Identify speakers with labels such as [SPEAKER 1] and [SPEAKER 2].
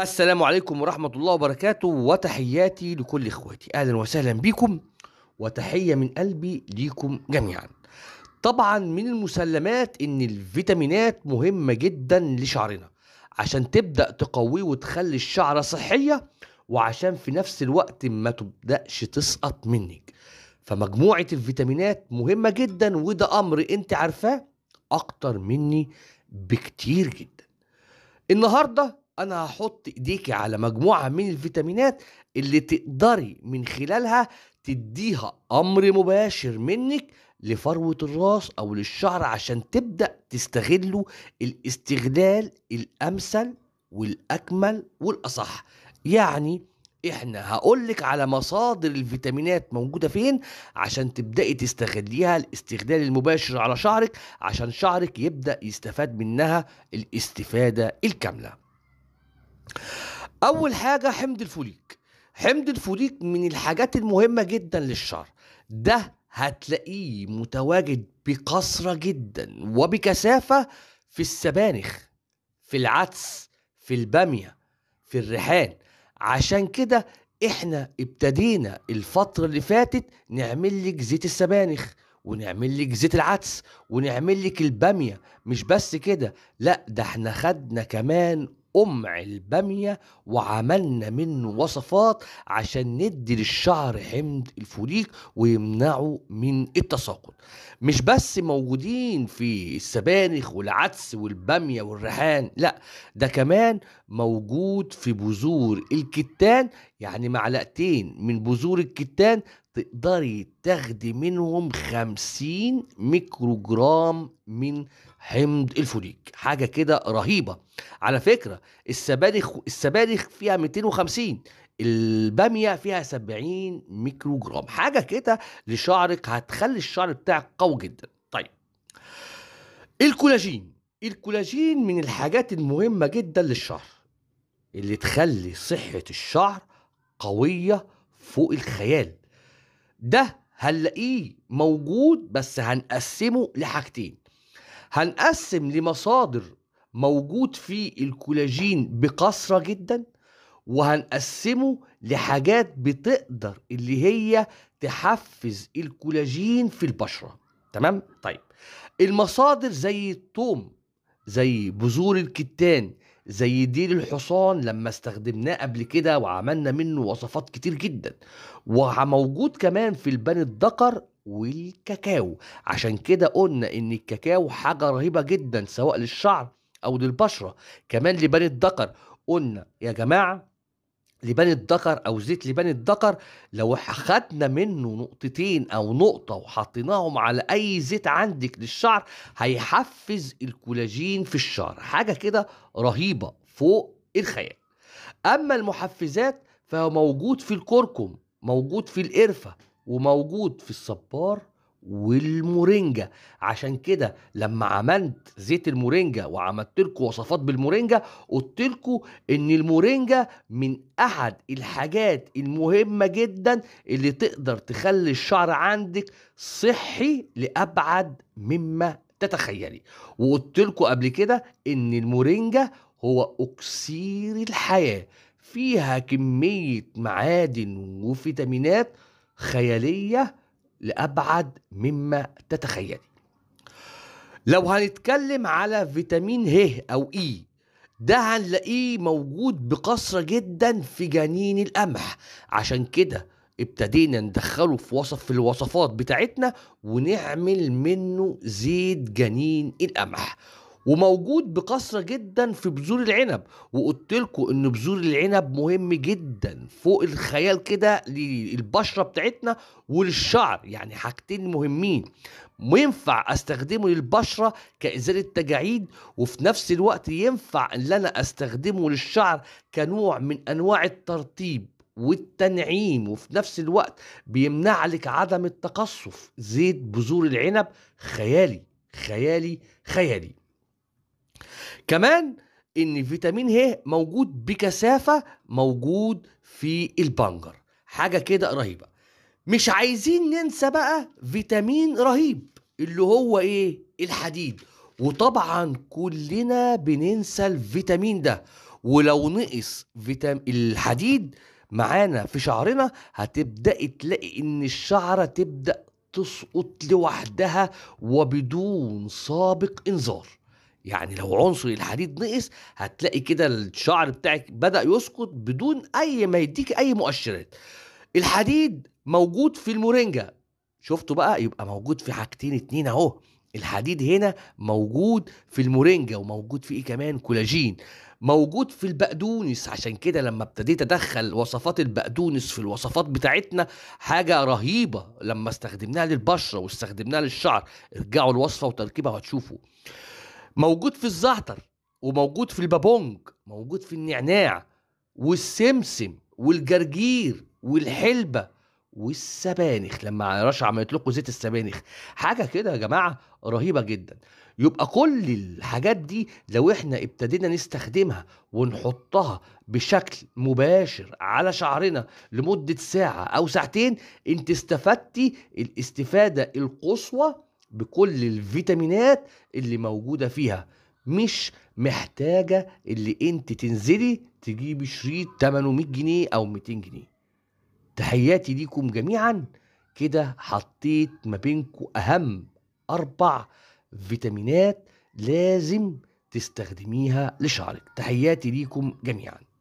[SPEAKER 1] السلام عليكم ورحمة الله وبركاته وتحياتي لكل إخواتي أهلا وسهلا بكم وتحية من قلبي ليكم جميعا طبعا من المسلمات إن الفيتامينات مهمة جدا لشعرنا عشان تبدأ تقويه وتخلي الشعرة صحية وعشان في نفس الوقت ما تبدأش تسقط منك فمجموعة الفيتامينات مهمة جدا وده أمر أنت عارفاه أكتر مني بكتير جدا النهارده انا هحط ايديكي على مجموعه من الفيتامينات اللي تقدري من خلالها تديها امر مباشر منك لفروه الراس او للشعر عشان تبدا تستغله الاستغلال الامثل والاكمل والاصح يعني احنا هقولك على مصادر الفيتامينات موجوده فين عشان تبداي تستغليها الاستغلال المباشر على شعرك عشان شعرك يبدا يستفاد منها الاستفاده الكامله اول حاجه حمض الفوليك حمض الفوليك من الحاجات المهمه جدا للشعر ده هتلاقيه متواجد بكثره جدا وبكثافه في السبانخ في العدس في الباميه في الريحان عشان كده احنا ابتدينا الفتره اللي فاتت نعمل لك زيت السبانخ ونعمل لك زيت العدس ونعمل لك الباميه مش بس كده لا ده احنا خدنا كمان قمع البامية وعملنا منه وصفات عشان ندي للشعر حمض الفوليك ويمنعه من التساقط مش بس موجودين في السبانخ والعدس والبامية والريحان لا ده كمان موجود في بذور الكتان يعني معلقتين من بذور الكتان تقدري تاخدي منهم خمسين ميكروجرام من حمض الفوليك حاجة كده رهيبة على فكرة السبانخ السبانخ فيها 250 البامية فيها 70 ميكروجرام حاجة كده لشعرك هتخلي الشعر بتاعك قوي جدا طيب الكولاجين الكولاجين من الحاجات المهمة جدا للشعر اللي تخلي صحة الشعر قوية فوق الخيال ده هنلاقيه موجود بس هنقسمه لحاجتين هنقسم لمصادر موجود فيه الكولاجين بكثرة جدا وهنقسمه لحاجات بتقدر اللي هي تحفز الكولاجين في البشرة تمام؟ طيب المصادر زي الثوم زي بذور الكتان زي ديل الحصان لما استخدمناه قبل كده وعملنا منه وصفات كتير جدا وموجود كمان في البن الدكر والكاكاو عشان كده قلنا ان الكاكاو حاجة رهيبة جدا سواء للشعر او للبشرة كمان لبني الدكر قلنا يا جماعة لبني الدكر او زيت لبني الدكر لو خدنا منه نقطتين او نقطه وحطيناهم على اي زيت عندك للشعر هيحفز الكولاجين في الشعر حاجه كده رهيبه فوق الخيال اما المحفزات فهو موجود في الكركم موجود في القرفه وموجود في الصبار والمورينجا عشان كده لما عملت زيت المورينجا وعملت لكم وصفات بالمورينجا قلت لكم ان المورينجا من احد الحاجات المهمه جدا اللي تقدر تخلي الشعر عندك صحي لابعد مما تتخيلي وقلت لكم قبل كده ان المورينجا هو اكسير الحياه فيها كميه معادن وفيتامينات خياليه لأبعد مما تتخيلي لو هنتكلم على فيتامين ه أو إي e، ده هنلاقيه موجود بكثرة جدا في جنين القمح عشان كده ابتدينا ندخله في وصف في الوصفات بتاعتنا ونعمل منه زيت جنين القمح وموجود بكثره جدا في بذور العنب وقلت لكم ان بذور العنب مهم جدا فوق الخيال كده للبشره بتاعتنا وللشعر يعني حاجتين مهمين وينفع استخدمه للبشره كازاله تجاعيد وفي نفس الوقت ينفع ان انا استخدمه للشعر كنوع من انواع الترطيب والتنعيم وفي نفس الوقت بيمنع لك عدم التقصف زيت بذور العنب خيالي خيالي خيالي كمان ان فيتامين ه موجود بكثافه موجود في البنجر حاجه كده رهيبه مش عايزين ننسى بقى فيتامين رهيب اللي هو ايه الحديد وطبعا كلنا بننسى الفيتامين ده ولو نقص فيتام الحديد معانا في شعرنا هتبدأ تلاقي ان الشعرة تبدأ تسقط لوحدها وبدون سابق انذار يعني لو عنصر الحديد نقص هتلاقي كده الشعر بتاعك بدأ يسقط بدون أي ما يديك أي مؤشرات الحديد موجود في المورينجا شفتوا بقى يبقى موجود في حاجتين اتنين اهو الحديد هنا موجود في المورينجا وموجود في ايه كمان كولاجين موجود في البقدونس عشان كده لما ابتديت ادخل وصفات البقدونس في الوصفات بتاعتنا حاجه رهيبه لما استخدمناها للبشره واستخدمناها للشعر ارجعوا الوصفه وتركيبها وهتشوفوا موجود في الزعتر وموجود في البابونج موجود في النعناع والسمسم والجرجير والحلبه والسبانخ لما رشا عملت لكم زيت السبانخ حاجه كده يا جماعه رهيبه جدا يبقى كل الحاجات دي لو احنا ابتدينا نستخدمها ونحطها بشكل مباشر على شعرنا لمده ساعه او ساعتين انت استفدتي الاستفاده القصوى بكل الفيتامينات اللي موجودة فيها مش محتاجة اللي انت تنزلي تجيبي شريط 800 جنيه او 200 جنيه تحياتي ليكم جميعا كده حطيت ما بينكم اهم اربع فيتامينات لازم تستخدميها لشعرك تحياتي ليكم جميعا